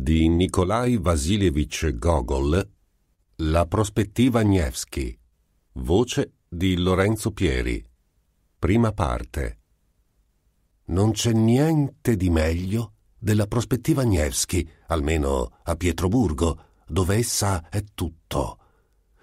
di Nikolai Vasilievich Gogol, La prospettiva Nevsky, voce di Lorenzo Pieri, prima parte. Non c'è niente di meglio della prospettiva Nevsky, almeno a Pietroburgo, dove essa è tutto.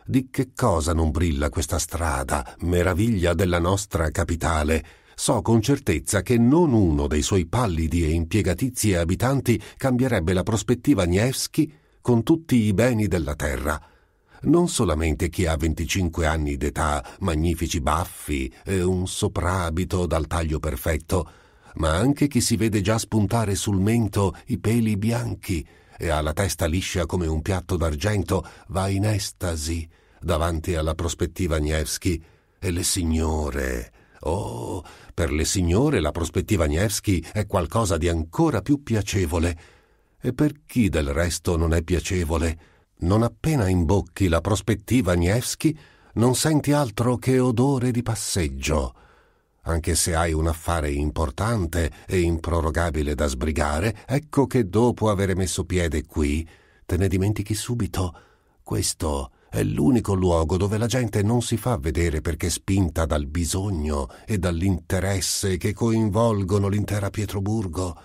Di che cosa non brilla questa strada, meraviglia della nostra capitale, So con certezza che non uno dei suoi pallidi e impiegatizi abitanti cambierebbe la prospettiva Nievski con tutti i beni della terra. Non solamente chi ha 25 anni d'età, magnifici baffi e un soprabito dal taglio perfetto, ma anche chi si vede già spuntare sul mento i peli bianchi e ha la testa liscia come un piatto d'argento, va in estasi davanti alla prospettiva Nievski e le signore Oh, per le signore la prospettiva Nevsky è qualcosa di ancora più piacevole. E per chi del resto non è piacevole? Non appena imbocchi la prospettiva Nevsky, non senti altro che odore di passeggio. Anche se hai un affare importante e improrogabile da sbrigare, ecco che dopo aver messo piede qui, te ne dimentichi subito. Questo è l'unico luogo dove la gente non si fa vedere perché spinta dal bisogno e dall'interesse che coinvolgono l'intera Pietroburgo.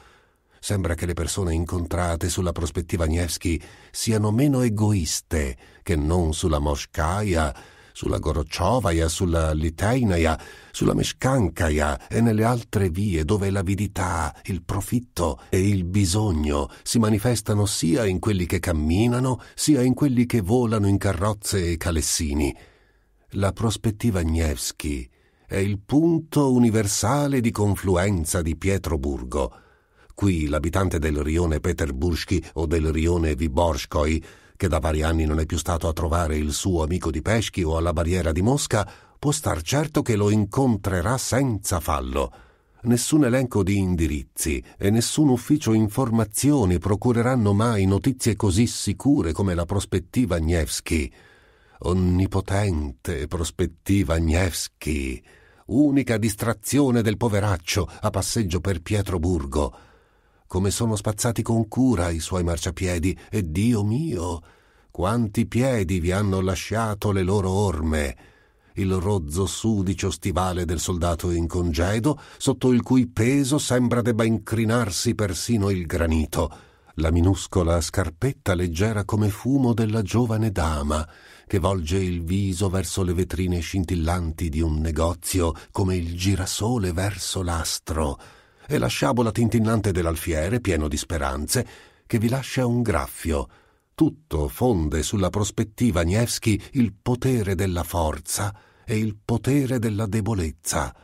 Sembra che le persone incontrate sulla prospettiva Nevsky siano meno egoiste che non sulla Moshkaya sulla Gorociovaia, sulla Liteinaia, sulla Mescancaia e nelle altre vie dove l'avidità, il profitto e il bisogno si manifestano sia in quelli che camminano, sia in quelli che volano in carrozze e calessini. La prospettiva Gnevsky è il punto universale di confluenza di Pietroburgo. Qui l'abitante del rione Peterburski o del rione Viborskoi che da vari anni non è più stato a trovare il suo amico di Peschi o alla barriera di Mosca, può star certo che lo incontrerà senza fallo. Nessun elenco di indirizzi e nessun ufficio informazioni procureranno mai notizie così sicure come la prospettiva Gnevsky. Onnipotente prospettiva Gnevsky, unica distrazione del poveraccio a passeggio per Pietroburgo come sono spazzati con cura i suoi marciapiedi, e Dio mio, quanti piedi vi hanno lasciato le loro orme! Il rozzo sudicio stivale del soldato in congedo, sotto il cui peso sembra debba incrinarsi persino il granito, la minuscola scarpetta leggera come fumo della giovane dama, che volge il viso verso le vetrine scintillanti di un negozio, come il girasole verso l'astro, e la sciabola tintinnante dell'alfiere, pieno di speranze, che vi lascia un graffio. Tutto fonde sulla prospettiva Nievski il potere della forza e il potere della debolezza.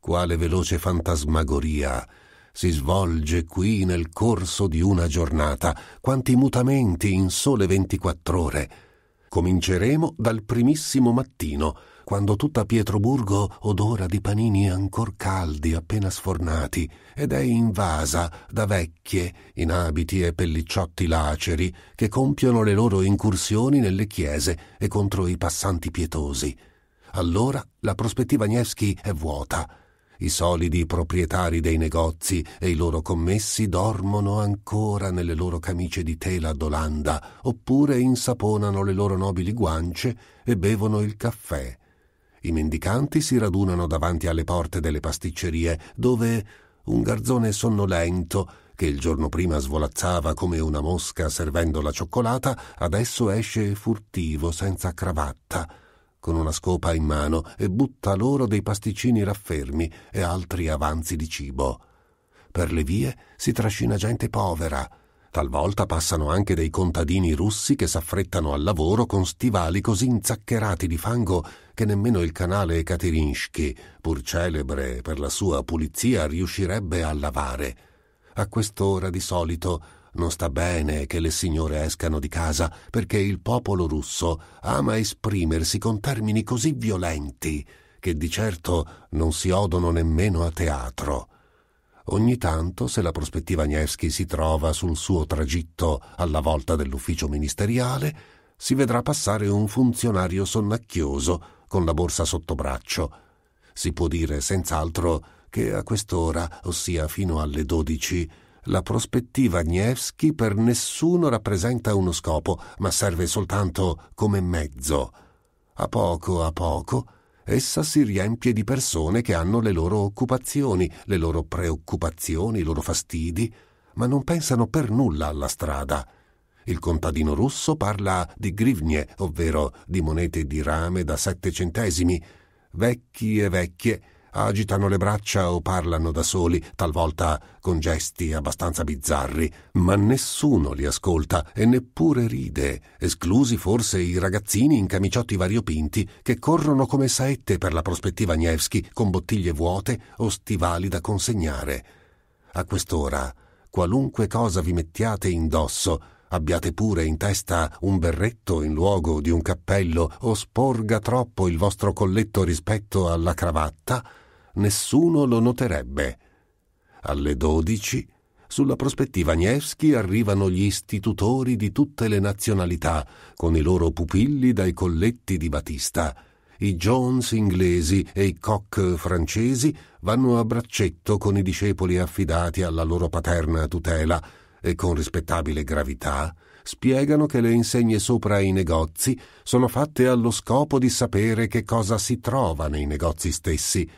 Quale veloce fantasmagoria si svolge qui nel corso di una giornata, quanti mutamenti in sole 24 ore. Cominceremo dal primissimo mattino, quando tutta Pietroburgo odora di panini ancor caldi appena sfornati ed è invasa da vecchie in abiti e pellicciotti laceri che compiono le loro incursioni nelle chiese e contro i passanti pietosi. Allora la prospettiva Nevsky è vuota. I solidi proprietari dei negozi e i loro commessi dormono ancora nelle loro camicie di tela d'Olanda, oppure insaponano le loro nobili guance e bevono il caffè i mendicanti si radunano davanti alle porte delle pasticcerie, dove un garzone sonnolento, che il giorno prima svolazzava come una mosca servendo la cioccolata, adesso esce furtivo, senza cravatta, con una scopa in mano e butta loro dei pasticcini raffermi e altri avanzi di cibo. Per le vie si trascina gente povera, Talvolta passano anche dei contadini russi che s'affrettano al lavoro con stivali così inzaccherati di fango che nemmeno il canale Katerinsky, pur celebre per la sua pulizia, riuscirebbe a lavare. A quest'ora di solito non sta bene che le signore escano di casa perché il popolo russo ama esprimersi con termini così violenti che di certo non si odono nemmeno a teatro. Ogni tanto, se la prospettiva Nevsky si trova sul suo tragitto alla volta dell'ufficio ministeriale, si vedrà passare un funzionario sonnacchioso con la borsa sotto braccio. Si può dire senz'altro che a quest'ora, ossia fino alle dodici, la prospettiva Nevsky per nessuno rappresenta uno scopo, ma serve soltanto come mezzo. A poco a poco essa si riempie di persone che hanno le loro occupazioni, le loro preoccupazioni, i loro fastidi, ma non pensano per nulla alla strada. Il contadino russo parla di grivnie, ovvero di monete di rame da sette centesimi, vecchie e vecchie, agitano le braccia o parlano da soli, talvolta con gesti abbastanza bizzarri, ma nessuno li ascolta e neppure ride, esclusi forse i ragazzini in camiciotti variopinti che corrono come saette per la prospettiva Nevsky con bottiglie vuote o stivali da consegnare. A quest'ora, qualunque cosa vi mettiate indosso, abbiate pure in testa un berretto in luogo di un cappello o sporga troppo il vostro colletto rispetto alla cravatta, nessuno lo noterebbe. Alle dodici, sulla prospettiva Nevsky arrivano gli istitutori di tutte le nazionalità, con i loro pupilli dai colletti di Batista. I Jones inglesi e i Koch francesi vanno a braccetto con i discepoli affidati alla loro paterna tutela e con rispettabile gravità spiegano che le insegne sopra i negozi sono fatte allo scopo di sapere che cosa si trova nei negozi stessi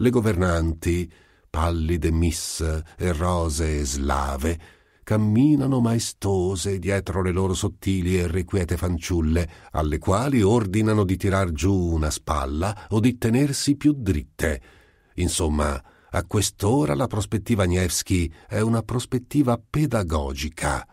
le governanti, pallide miss e rosee slave, camminano maestose dietro le loro sottili e irrequiete fanciulle, alle quali ordinano di tirar giù una spalla o di tenersi più dritte. Insomma, a quest'ora la prospettiva Nievski è una prospettiva pedagogica.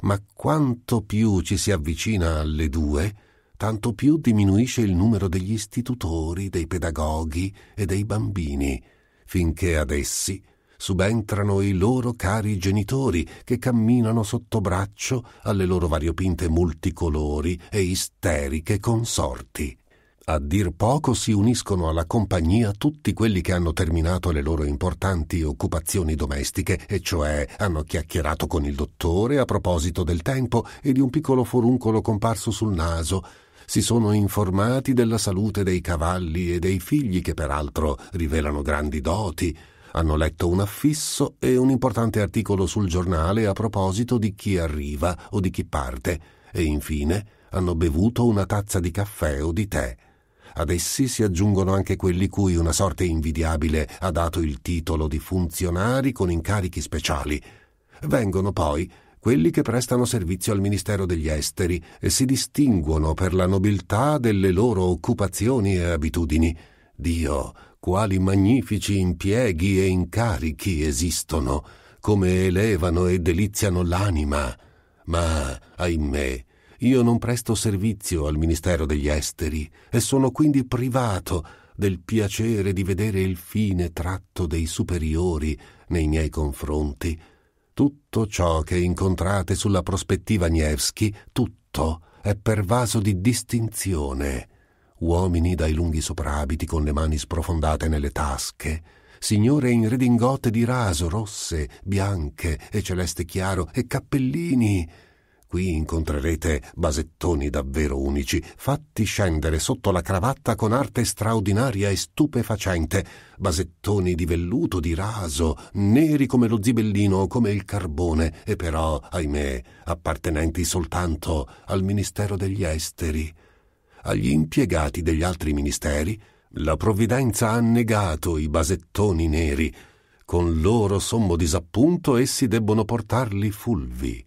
Ma quanto più ci si avvicina alle due, tanto più diminuisce il numero degli istitutori, dei pedagoghi e dei bambini, finché ad essi subentrano i loro cari genitori che camminano sotto braccio alle loro variopinte multicolori e isteriche consorti. A dir poco si uniscono alla compagnia tutti quelli che hanno terminato le loro importanti occupazioni domestiche, e cioè hanno chiacchierato con il dottore a proposito del tempo e di un piccolo foruncolo comparso sul naso, si sono informati della salute dei cavalli e dei figli che peraltro rivelano grandi doti, hanno letto un affisso e un importante articolo sul giornale a proposito di chi arriva o di chi parte, e infine hanno bevuto una tazza di caffè o di tè. Ad essi si aggiungono anche quelli cui una sorte invidiabile ha dato il titolo di funzionari con incarichi speciali. Vengono poi quelli che prestano servizio al Ministero degli Esteri e si distinguono per la nobiltà delle loro occupazioni e abitudini. Dio, quali magnifici impieghi e incarichi esistono, come elevano e deliziano l'anima. Ma, ahimè, io non presto servizio al Ministero degli Esteri e sono quindi privato del piacere di vedere il fine tratto dei superiori nei miei confronti tutto ciò che incontrate sulla prospettiva Nevsky, tutto è pervaso di distinzione. Uomini dai lunghi soprabiti con le mani sprofondate nelle tasche, signore in redingote di raso rosse, bianche e celeste chiaro e cappellini Qui incontrerete basettoni davvero unici, fatti scendere sotto la cravatta con arte straordinaria e stupefacente, basettoni di velluto, di raso, neri come lo zibellino o come il carbone, e però, ahimè, appartenenti soltanto al Ministero degli Esteri. Agli impiegati degli altri ministeri, la provvidenza ha negato i basettoni neri. Con loro sommo disappunto essi debbono portarli fulvi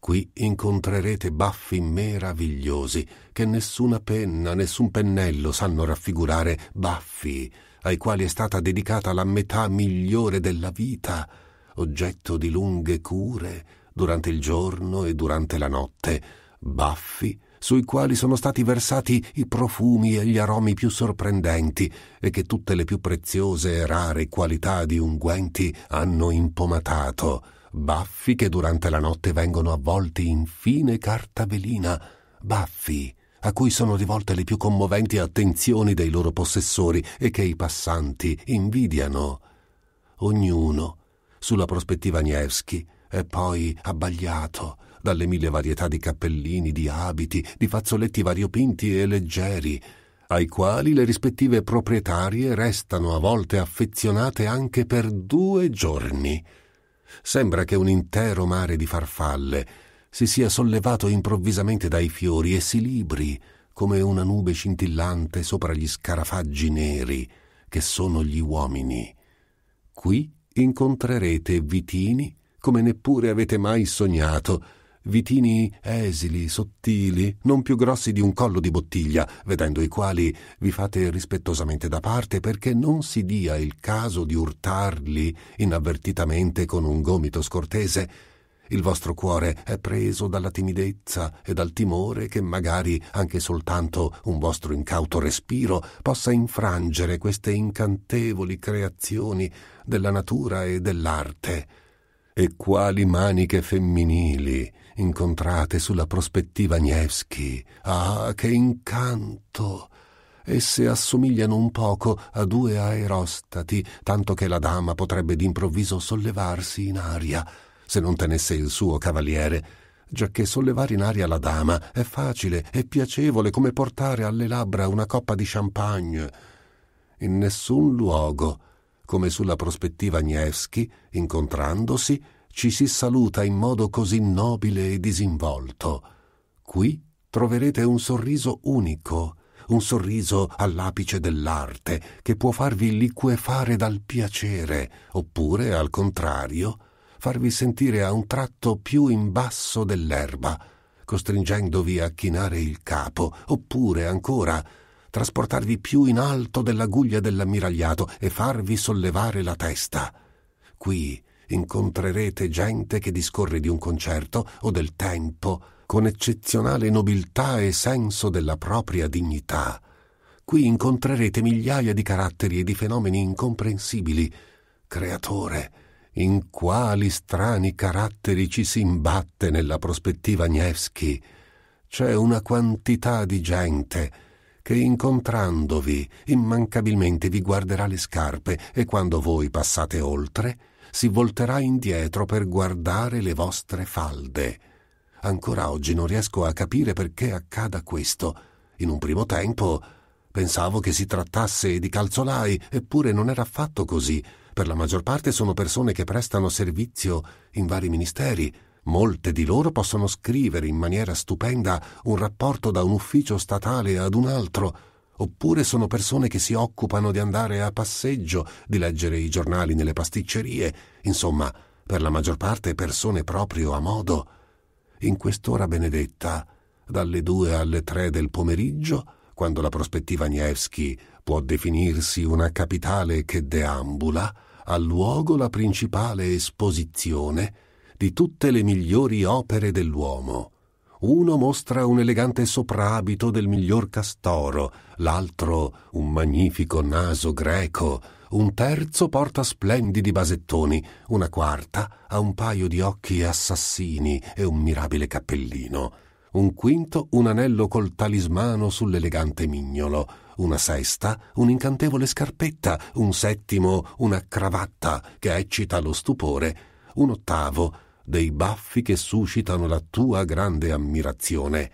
Qui incontrerete baffi meravigliosi, che nessuna penna, nessun pennello sanno raffigurare, baffi ai quali è stata dedicata la metà migliore della vita, oggetto di lunghe cure durante il giorno e durante la notte, baffi sui quali sono stati versati i profumi e gli aromi più sorprendenti e che tutte le più preziose e rare qualità di unguenti hanno impomatato baffi che durante la notte vengono avvolti in fine carta velina, baffi a cui sono rivolte le più commoventi attenzioni dei loro possessori e che i passanti invidiano. Ognuno, sulla prospettiva Nievski, è poi abbagliato dalle mille varietà di cappellini, di abiti, di fazzoletti variopinti e leggeri, ai quali le rispettive proprietarie restano a volte affezionate anche per due giorni Sembra che un intero mare di farfalle si sia sollevato improvvisamente dai fiori e si libri come una nube scintillante sopra gli scarafaggi neri che sono gli uomini. Qui incontrerete vitini come neppure avete mai sognato, vitini esili, sottili, non più grossi di un collo di bottiglia, vedendo i quali vi fate rispettosamente da parte perché non si dia il caso di urtarli inavvertitamente con un gomito scortese. Il vostro cuore è preso dalla timidezza e dal timore che magari anche soltanto un vostro incauto respiro possa infrangere queste incantevoli creazioni della natura e dell'arte e quali maniche femminili incontrate sulla prospettiva Nevsky. Ah, che incanto! Esse assomigliano un poco a due aerostati, tanto che la dama potrebbe d'improvviso sollevarsi in aria, se non tenesse il suo cavaliere, giacché sollevare in aria la dama è facile e piacevole come portare alle labbra una coppa di champagne. In nessun luogo come sulla prospettiva Gniewski, incontrandosi, ci si saluta in modo così nobile e disinvolto. Qui troverete un sorriso unico, un sorriso all'apice dell'arte, che può farvi liquefare dal piacere, oppure, al contrario, farvi sentire a un tratto più in basso dell'erba, costringendovi a chinare il capo, oppure ancora trasportarvi più in alto dell'aguglia dell'ammiragliato e farvi sollevare la testa. Qui incontrerete gente che discorre di un concerto o del tempo con eccezionale nobiltà e senso della propria dignità. Qui incontrerete migliaia di caratteri e di fenomeni incomprensibili. Creatore, in quali strani caratteri ci si imbatte nella prospettiva Nevsky. C'è una quantità di gente che incontrandovi immancabilmente vi guarderà le scarpe e quando voi passate oltre si volterà indietro per guardare le vostre falde. Ancora oggi non riesco a capire perché accada questo. In un primo tempo pensavo che si trattasse di calzolai, eppure non era affatto così. Per la maggior parte sono persone che prestano servizio in vari ministeri, Molte di loro possono scrivere in maniera stupenda un rapporto da un ufficio statale ad un altro, oppure sono persone che si occupano di andare a passeggio, di leggere i giornali nelle pasticcerie, insomma, per la maggior parte persone proprio a modo. In quest'ora benedetta, dalle due alle tre del pomeriggio, quando la prospettiva Nievski può definirsi una capitale che deambula, ha luogo la principale esposizione, di tutte le migliori opere dell'uomo. Uno mostra un elegante soprabito del miglior castoro, l'altro un magnifico naso greco, un terzo porta splendidi basettoni, una quarta ha un paio di occhi assassini e un mirabile cappellino, un quinto un anello col talismano sull'elegante mignolo, una sesta un'incantevole scarpetta, un settimo una cravatta che eccita lo stupore, un ottavo dei baffi che suscitano la tua grande ammirazione.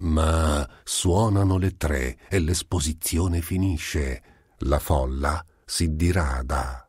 Ma suonano le tre e l'esposizione finisce. La folla si dirada.